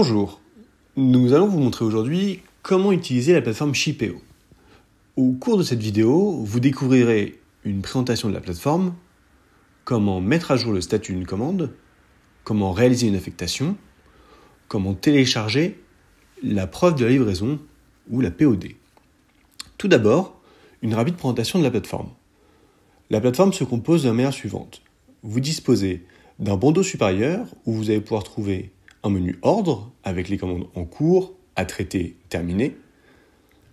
Bonjour, nous allons vous montrer aujourd'hui comment utiliser la plateforme Shipeo. Au cours de cette vidéo, vous découvrirez une présentation de la plateforme, comment mettre à jour le statut d'une commande, comment réaliser une affectation, comment télécharger la preuve de la livraison ou la POD. Tout d'abord, une rapide présentation de la plateforme. La plateforme se compose de la manière suivante. Vous disposez d'un bandeau supérieur où vous allez pouvoir trouver un menu ordre avec les commandes en cours, à traiter, terminé,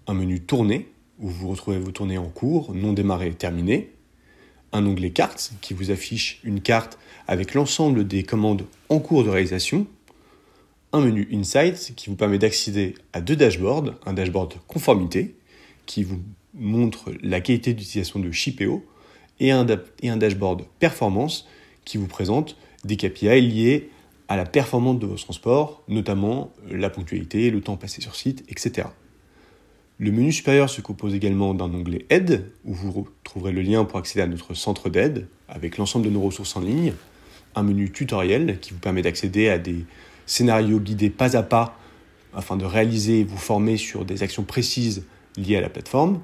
un menu tourné où vous retrouvez vos tournées en cours, non démarrées, terminées, un onglet cartes qui vous affiche une carte avec l'ensemble des commandes en cours de réalisation, un menu Insights qui vous permet d'accéder à deux dashboards, un dashboard conformité qui vous montre la qualité d'utilisation de Shipeo et un, et un dashboard performance qui vous présente des KPI liés à la performance de vos transports, notamment euh, la ponctualité, le temps passé sur site, etc. Le menu supérieur se compose également d'un onglet Aide, où vous retrouverez le lien pour accéder à notre centre d'aide, avec l'ensemble de nos ressources en ligne, un menu tutoriel qui vous permet d'accéder à des scénarios guidés pas à pas afin de réaliser et vous former sur des actions précises liées à la plateforme,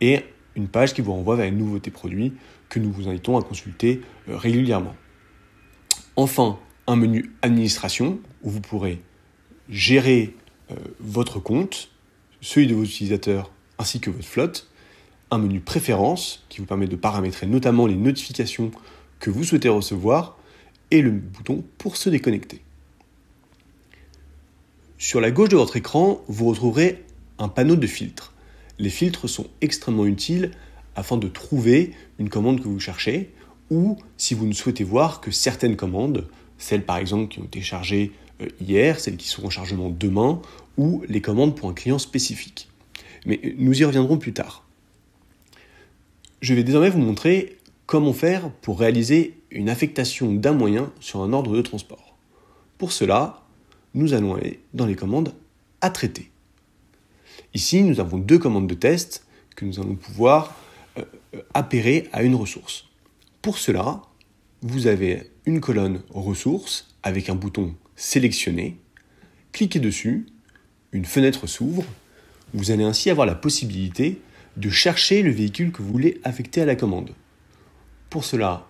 et une page qui vous renvoie vers les nouveautés produits que nous vous invitons à consulter euh, régulièrement. Enfin, un menu administration où vous pourrez gérer euh, votre compte, celui de vos utilisateurs ainsi que votre flotte, un menu préférences qui vous permet de paramétrer notamment les notifications que vous souhaitez recevoir et le bouton pour se déconnecter. Sur la gauche de votre écran, vous retrouverez un panneau de filtres. Les filtres sont extrêmement utiles afin de trouver une commande que vous cherchez ou si vous ne souhaitez voir que certaines commandes, celles par exemple qui ont été chargées euh, hier, celles qui seront en chargement demain, ou les commandes pour un client spécifique. Mais euh, nous y reviendrons plus tard. Je vais désormais vous montrer comment faire pour réaliser une affectation d'un moyen sur un ordre de transport. Pour cela, nous allons aller dans les commandes à traiter. Ici, nous avons deux commandes de test que nous allons pouvoir appérer euh, appairer à une ressource. Pour cela, vous avez une colonne ressources avec un bouton sélectionner. Cliquez dessus, une fenêtre s'ouvre. Vous allez ainsi avoir la possibilité de chercher le véhicule que vous voulez affecter à la commande. Pour cela,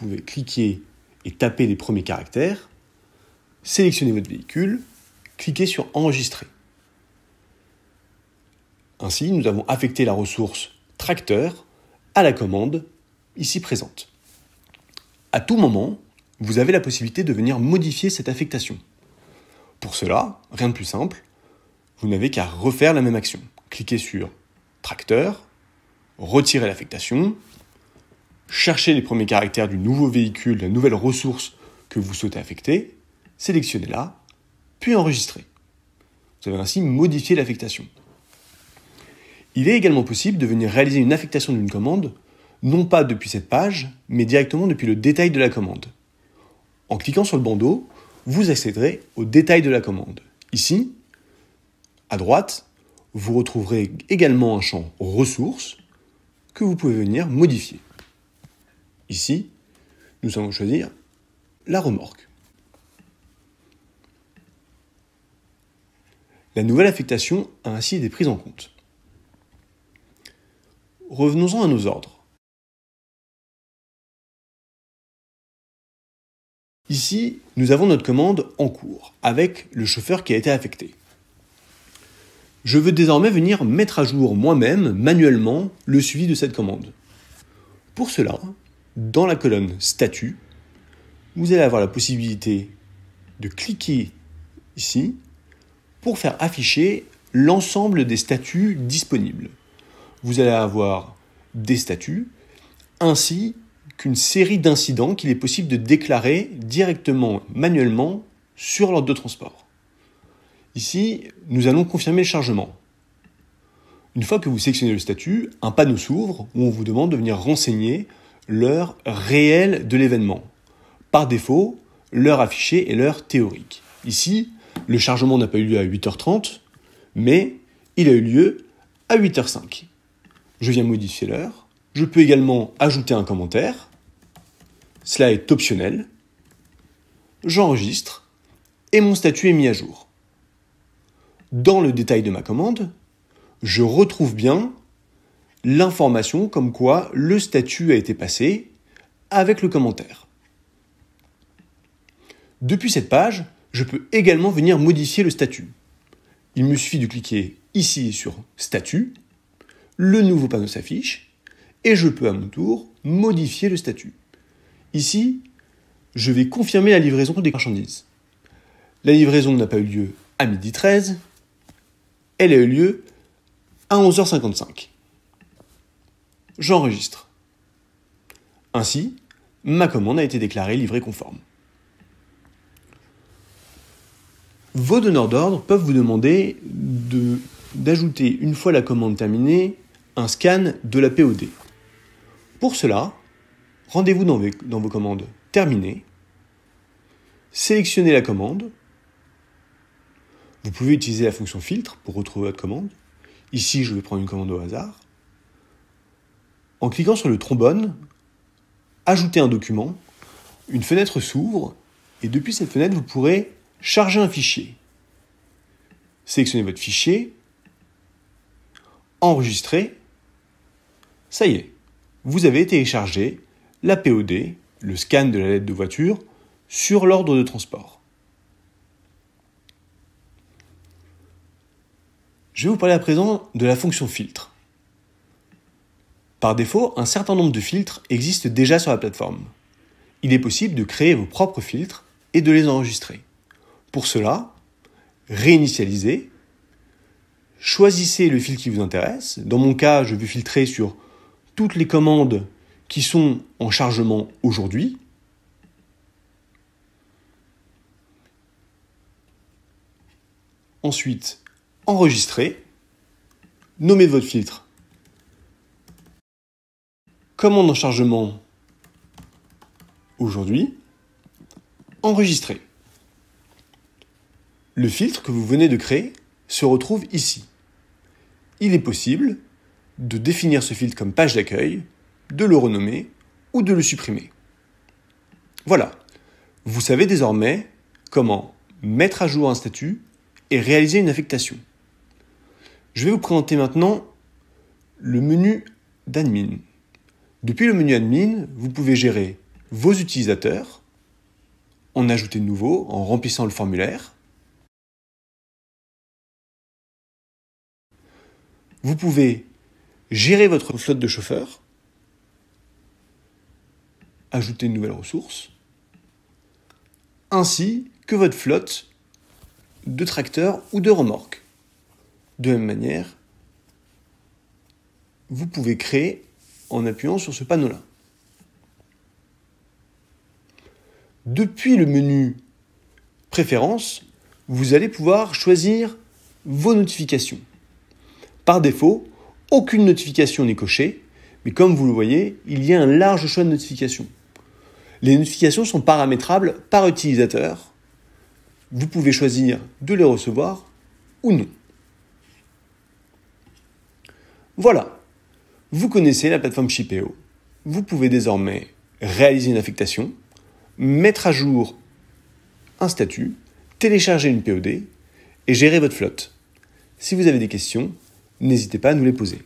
vous pouvez cliquer et taper les premiers caractères, sélectionnez votre véhicule, cliquez sur Enregistrer. Ainsi, nous avons affecté la ressource tracteur à la commande ici présente. À tout moment, vous avez la possibilité de venir modifier cette affectation. Pour cela, rien de plus simple, vous n'avez qu'à refaire la même action. Cliquez sur Tracteur, retirer l'affectation, cherchez les premiers caractères du nouveau véhicule, la nouvelle ressource que vous souhaitez affecter, sélectionnez-la, puis enregistrez. Vous avez ainsi modifié l'affectation. Il est également possible de venir réaliser une affectation d'une commande non pas depuis cette page, mais directement depuis le détail de la commande. En cliquant sur le bandeau, vous accéderez au détail de la commande. Ici, à droite, vous retrouverez également un champ ressources que vous pouvez venir modifier. Ici, nous allons choisir la remorque. La nouvelle affectation a ainsi été prise en compte. Revenons-en à nos ordres. Ici, nous avons notre commande en cours, avec le chauffeur qui a été affecté. Je veux désormais venir mettre à jour moi-même, manuellement, le suivi de cette commande. Pour cela, dans la colonne Statut, vous allez avoir la possibilité de cliquer ici pour faire afficher l'ensemble des statuts disponibles. Vous allez avoir des statuts ainsi qu'une série d'incidents qu'il est possible de déclarer directement, manuellement, sur l'ordre de transport. Ici, nous allons confirmer le chargement. Une fois que vous sélectionnez le statut, un panneau s'ouvre où on vous demande de venir renseigner l'heure réelle de l'événement. Par défaut, l'heure affichée est l'heure théorique. Ici, le chargement n'a pas eu lieu à 8h30, mais il a eu lieu à 8h05. Je viens modifier l'heure. Je peux également ajouter un commentaire cela est optionnel. J'enregistre et mon statut est mis à jour. Dans le détail de ma commande, je retrouve bien l'information comme quoi le statut a été passé avec le commentaire. Depuis cette page, je peux également venir modifier le statut. Il me suffit de cliquer ici sur Statut, le nouveau panneau s'affiche, et je peux à mon tour modifier le statut. Ici, je vais confirmer la livraison des marchandises. La livraison n'a pas eu lieu à midi 13 elle a eu lieu à 11h55. J'enregistre. Ainsi, ma commande a été déclarée livrée conforme. Vos donneurs d'ordre peuvent vous demander d'ajouter, une fois la commande terminée, un scan de la POD. Pour cela, Rendez-vous dans, vos commandes terminées. Sélectionnez la commande. Vous pouvez utiliser la fonction filtre pour retrouver votre commande. Ici, je vais prendre une commande au hasard. En cliquant sur le trombone, ajoutez un document, une fenêtre s'ouvre, et depuis cette fenêtre, vous pourrez charger un fichier. Sélectionnez votre fichier, enregistrer, ça y est, vous avez téléchargé la POD, le scan de la lettre de voiture, sur l'ordre de transport. Je vais vous parler à présent de la fonction filtre. Par défaut, un certain nombre de filtres existent déjà sur la plateforme. Il est possible de créer vos propres filtres et de les enregistrer. Pour cela, réinitialisez, choisissez le filtre qui vous intéresse. Dans mon cas, je veux filtrer sur toutes les commandes qui sont en chargement aujourd'hui, ensuite enregistrer, Nommez votre filtre, commande en chargement aujourd'hui, enregistrer. Le filtre que vous venez de créer se retrouve ici. Il est possible de définir ce filtre comme page d'accueil, de le renommer ou de le supprimer. Voilà, vous savez désormais comment mettre à jour un statut et réaliser une affectation. Je vais vous présenter maintenant le menu d'admin. Depuis le menu admin, vous pouvez gérer vos utilisateurs, en ajouter de nouveaux en remplissant le formulaire. Vous pouvez gérer votre flotte de chauffeurs ajouter une nouvelle ressource, ainsi que votre flotte de tracteurs ou de remorques. De même manière, vous pouvez créer en appuyant sur ce panneau-là. Depuis le menu Préférences, vous allez pouvoir choisir vos notifications. Par défaut, aucune notification n'est cochée, mais comme vous le voyez, il y a un large choix de notifications. Les notifications sont paramétrables par utilisateur. Vous pouvez choisir de les recevoir ou non. Voilà, vous connaissez la plateforme ShipEO. Vous pouvez désormais réaliser une affectation, mettre à jour un statut, télécharger une POD et gérer votre flotte. Si vous avez des questions, n'hésitez pas à nous les poser.